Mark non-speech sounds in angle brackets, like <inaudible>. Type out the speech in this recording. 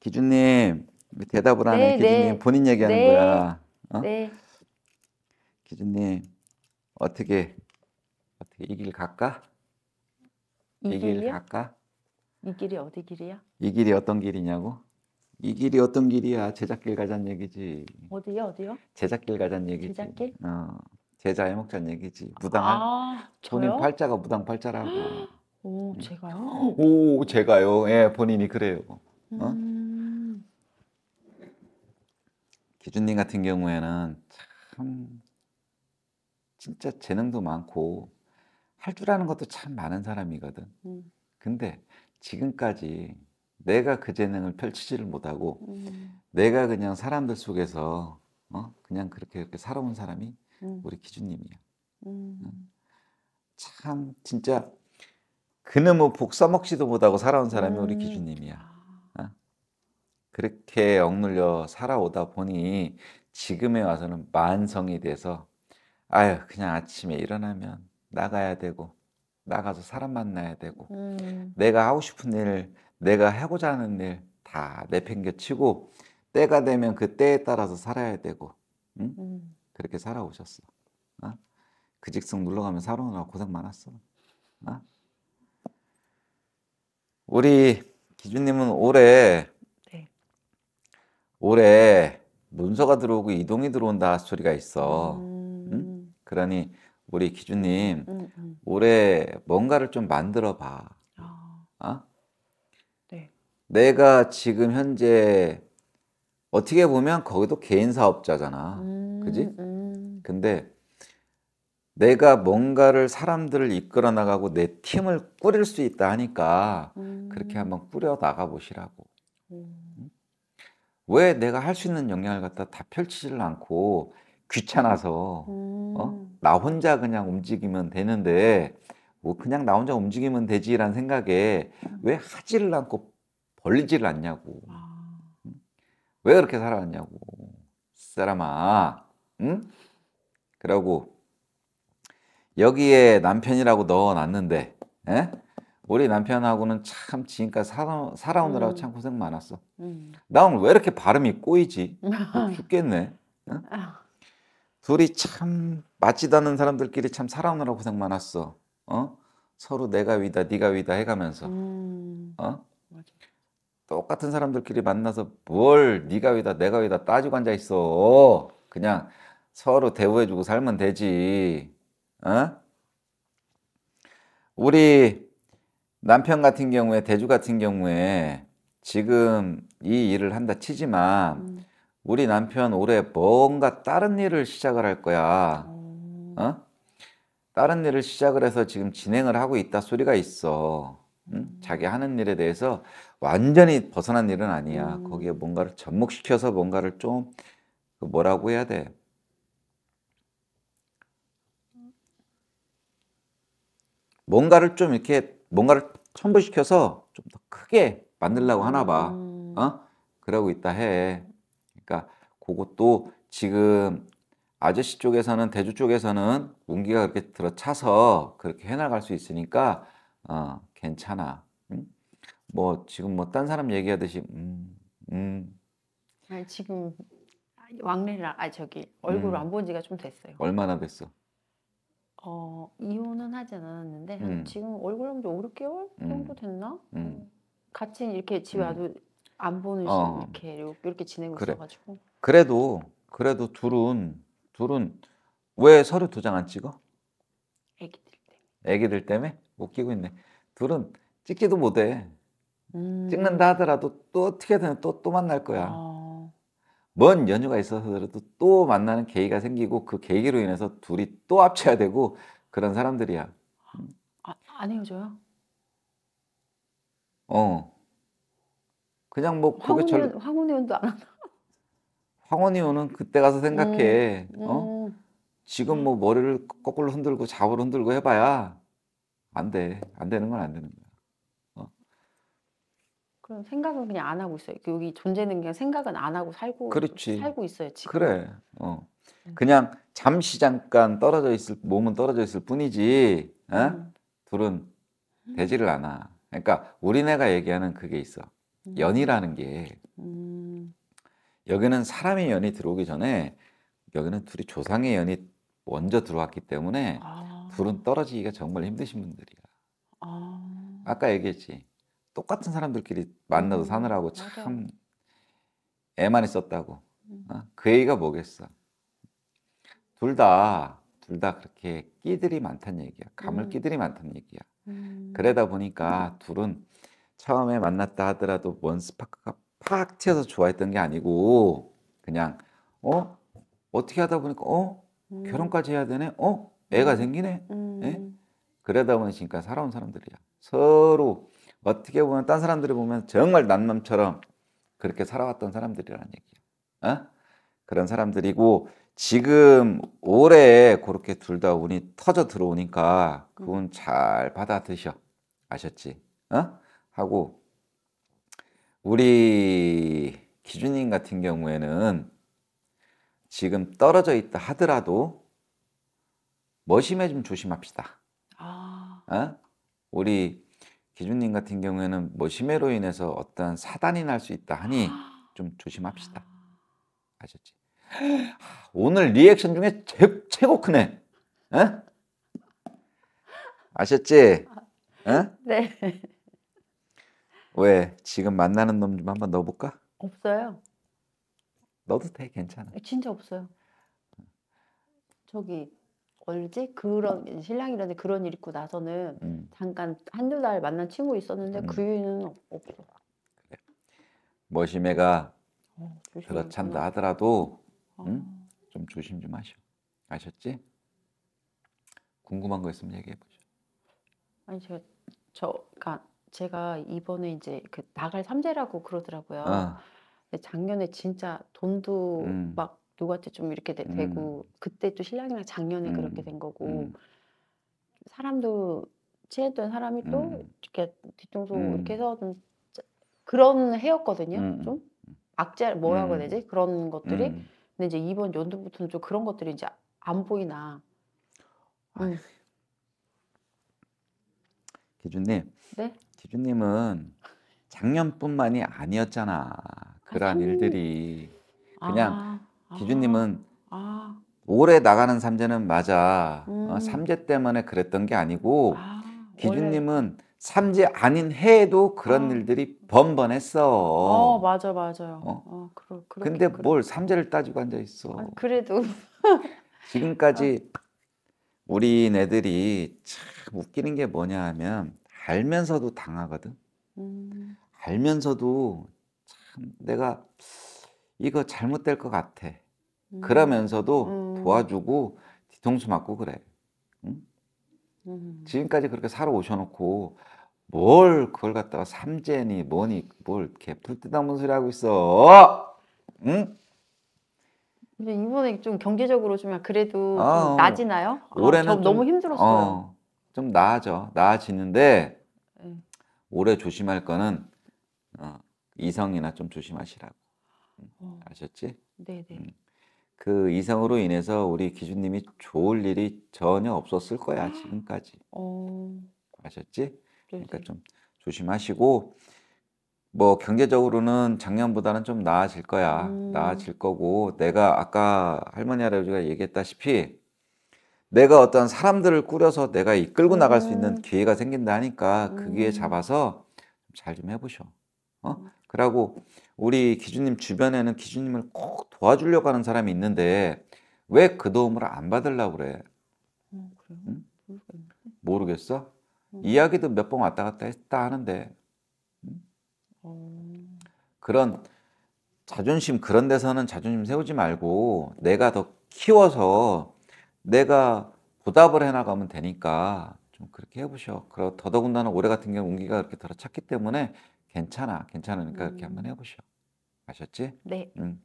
기준님 그 대답을 하 해. 네, 기준님 네. 본인 얘기하는 네. 거야. 어? 네. 기준님 어떻게 어떻게 이 길 갈까? 이 길 갈까? 이 길이 어디 길이야? 이 길이 어떤 길이냐고? 이 길이 어떤 길이야? 제작길 가자는 얘기지. 어디요? 어디요? 제작길 가자는 얘기지. 제작길? 어. 제자 해먹자는 얘기지. 무당한 아, 본인 팔자가 무당 팔자라고. 오, 제가요? 오, 제가요. 예, 본인이 그래요. 어? 음. 기준님 같은 경우에는 참 진짜 재능도 많고 할 줄 아는 것도 참 많은 사람이거든. 음. 근데 지금까지 내가 그 재능을 펼치지를 못하고 음. 내가 그냥 사람들 속에서 어? 그냥 그렇게 그렇게 살아온 사람이 음. 우리 기준님이야. 음. 참 진짜 그놈의복사먹지도 못하고 살아온 사람이 우리 음. 기준님이야. 그렇게 억눌려 살아오다 보니 지금에 와서는 만성이 돼서 아유 그냥 아침에 일어나면 나가야 되고 나가서 사람 만나야 되고 음. 내가 하고 싶은 일 내가 하고자 하는 일 다 내팽겨치고 때가 되면 그 때에 따라서 살아야 되고 응? 음. 그렇게 살아오셨어 어? 그 직성 눌러가면 살아오느라 고생 많았어 어? 우리 기준님은 올해 올해 문서가 들어오고 이동이 들어온다 소리가 있어. 음. 응? 그러니 우리 기준님 음, 음. 올해 뭔가를 좀 만들어 봐. 아. 어? 네. 내가 지금 현재 어떻게 보면 거기도 개인 사업자잖아. 음, 그지? 음. 근데 내가 뭔가를 사람들을 이끌어 나가고 내 팀을 꾸릴 수 있다 하니까 음. 그렇게 한번 꾸려 나가 보시라고. 음. 왜 내가 할 수 있는 역량을 갖다 다 펼치질 않고 귀찮아서 어? 음. 어? 나 혼자 그냥 움직이면 되는데 뭐 그냥 나 혼자 움직이면 되지라는 생각에 왜 하지를 않고 벌리지를 않냐고 아. 왜 그렇게 살아왔냐고 사람아 응? 그러고 여기에 남편이라고 넣어놨는데 에? 우리 남편하고는 참 지금까지 살아, 살아오느라고 음. 참 고생 많았어. 음. 나 오늘 왜 이렇게 발음이 꼬이지? 어, <laughs> 죽겠네. 응? 아. 둘이 참 맞지도 않는 사람들끼리 참 살아오느라 고생 많았어. 어? 서로 내가 위다, 네가 위다 해가면서. 음. 어? 똑같은 사람들끼리 만나서 뭘 네가 위다, 내가 위다 따지고 앉아 있어. 그냥 서로 대우해주고 살면 되지. 어? 우리 남편 같은 경우에 대주 같은 경우에 지금 이 일을 한다 치지만 음. 우리 남편 올해 뭔가 다른 일을 시작을 할 거야. 음. 어? 다른 일을 시작을 해서 지금 진행을 하고 있다 소리가 있어. 응? 음. 자기 하는 일에 대해서 완전히 벗어난 일은 아니야. 음. 거기에 뭔가를 접목시켜서 뭔가를 좀 그 뭐라고 해야 돼? 뭔가를 좀 이렇게 뭔가를 첨부시켜서 좀 더 크게 만들려고 하나 봐. 음. 어? 그러고 있다 해. 그러니까 그것도 지금 아저씨 쪽에서는 대주 쪽에서는 운기가 그렇게 들어차서 그렇게 해나갈 수 있으니까 어, 괜찮아. 응? 뭐 지금 뭐 딴 사람 얘기하듯이 음, 음. 아니, 지금 왕래를 아 저기 얼굴 음. 안본 지가 좀 됐어요. 얼마나 됐어? 어, 이혼은 하지 않았는데 음. 지금 얼굴은 오 6개월 정도 음. 됐나? 음. 같이 이렇게 집에 음. 와도 안 보는 어. 이렇게 이렇게 지내고 그래. 있어가지고 그래도 그래도 둘은 둘은 왜 서류 도장 안 찍어? 애기들 때문에 애기들 때문에? 웃기고 있네 둘은 찍지도 못해 음. 찍는다 하더라도 또 어떻게든 또또 만날 거야 어. 먼 연휴가 있어서라도 또 만나는 계기가 생기고 그 계기로 인해서 둘이 또 합쳐야 되고 그런 사람들이야. 음. 아, 안 해줘요? 어. 그냥 뭐 고개철 황혼이혼도안 하나? 황혼이온은 그때 가서 음, 생각해. 음, 음. 어? 지금 뭐 머리를 거꾸로 흔들고 좌우 흔들고 해봐야 안 돼. 안 되는 건 안 되는 거야. 그럼 생각은 그냥 안 하고 있어요. 여기 존재는 그냥 생각은 안 하고 살고 그렇지. 살고 있어요 지금. 그래. 어. 그냥 잠시 잠깐 떨어져 있을 몸은 떨어져 있을 뿐이지. 어? 음. 둘은 되지를 않아. 그러니까 우리네가 얘기하는 그게 있어. 음. 연이라는 게 음. 여기는 사람의 연이 들어오기 전에 여기는 둘이 조상의 연이 먼저 들어왔기 때문에 아. 둘은 떨어지기가 정말 힘드신 분들이야. 아. 까 얘기했지. 똑같은 사람들끼리 만나서 음, 사느라고 참 애만 있었다고. 음. 어? 그 얘기가 뭐겠어. 둘 다, 둘 다 그렇게 끼들이 많다는 얘기야. 감을 음. 끼들이 많다는 얘기야. 음. 그러다 보니까 둘은 처음에 만났다 하더라도 뭔 스파크가 팍 튀어서 좋아했던 게 아니고, 그냥, 어? 어떻게 하다 보니까, 어? 음. 결혼까지 해야 되네? 어? 애가 음. 생기네? 예? 그러다 보니까 살아온 사람들이야. 서로 어떻게 보면 딴 사람들이 보면 정말 난남처럼 그렇게 살아왔던 사람들이라는 얘기야. 어? 그런 사람들이고 지금 올해 그렇게 둘 다 운이 터져 들어오니까 그건 음. 잘 받아드셔. 아셨지? 어? 하고 우리 기준인 같은 경우에는 지금 떨어져 있다 하더라도 머심에 좀 조심합시다. 아... 어? 우리 기준님 같은 경우에는 뭐 심해로 인해서 어떤 사단이 날 수 있다 하니 <gasps> 좀 조심합시다. 아. 아셨지? <gasps> 오늘 리액션 중에 제, 최고 크네. 에? 아셨지? 에? <laughs> 네. 왜 지금 만나는 놈 좀 한번 넣어볼까? 없어요. 너도 돼 괜찮아. 진짜 없어요. 저기 얼지 그런 신랑이라는 그런 일 있고 나서는 음. 잠깐 한 두 달 만난 친구 있었는데 음. 그 이유는 없어. 그래. 머시매가 어, 그렇참다 하더라도 어. 응? 좀 조심 좀 하셔. 아셨지? 궁금한 거 있으면 얘기해 보죠. 아니 제가 저그 그러니까 제가 이번에 이제 그 나갈 삼재라고 그러더라고요. 아. 작년에 진짜 돈도 음. 막 누구한테 좀 이렇게 되, 음. 고 그때 또 신랑이랑 작년에 음. 그렇게 된 거고 음. 사람도 친했던 사람이 또 음. 이렇게 뒤통수 음. 이렇게 해서 좀 그런 해였거든요. 좀 악재 뭐라고 해야 되지 그런 것들이 근데 이제 이번 연도부터는 좀 그런 것들이 이제 안 보이나. 기준님. 네. 기준님은 작년뿐만이 아니었잖아. 그러 아, 일들이 그냥 아. 아. 기준님은 아. 오래 나가는 삼재는 맞아. 어, 음. 어, 삼재 때문에 그랬던 게 아니고 아, 기준님은 원래... 삼재 아닌 해에도 그런 아. 일들이 번번했어. 어 맞아 맞아요. 어? 어 그러, 그러니까 근데 그렇뭘 삼재를 따지고 앉아 있어. 아, 그래도 <laughs> 지금까지 아. 우리네들이 참 웃기는 게 뭐냐 하면 알면서도 당하거든. 음. 알면서도 참 내가 이거 잘못될 것 같아. 음. 그러면서도 음. 도와주고 뒤통수 맞고 그래. 음. 지금까지 그렇게 살아 오셔놓고 뭘 그걸 갖다가 삼재니 뭐니 뭘 이렇게 불뜯어먹는 소리 하고 있어. 응? 근데 이번에 좀 경제적으로 좀 아, 그래도 아, 어. 아 좀 나지나요? 올해는 아, 좀, 너무 힘들었어요. 어, 좀 나아져. 나아지는데 네. 올해 조심할 거는 어, 이성이나 좀 조심하시라고. 어. 아셨지? 네네. 음. 그 이상으로 인해서 우리 기준님이 좋을 일이 전혀 없었을 거야 아. 지금까지. 어... 아셨지? 그러니까 네네. 그러니까 좀 조심하시고 뭐 경제적으로는 작년보다는 좀 나아질 거야. 음... 나아질 거고 내가 아까 할머니 할아버지가 얘기했다시피 내가 어떤 사람들을 꾸려서 내가 이끌고 나갈 수 있는 음. 기회가 생긴다 하니까 그 기회 음. 잡아서 잘 좀 해보셔. 어? 음. 그리고 우리 기준님 주변에는 기준님을 꼭 도와주려고 하는 사람이 있는데 왜 그 도움을 안 받으려고 그래? 어, 응? 모르겠어? 어. 이야기도 몇 번 왔다 갔다 했다 하는데 응? 어. 그런 자존심 그런 데서는 자존심 세우지 말고 내가 더 키워서 내가 보답을 해나가면 되니까 좀 그렇게 해보셔. 그러 더더군다나 올해 같은 경우 운기가 그렇게 들어찼기 때문에 괜찮아, 괜찮으니까 음. 그렇게 한번 해보시오. 아셨지? 네. 음.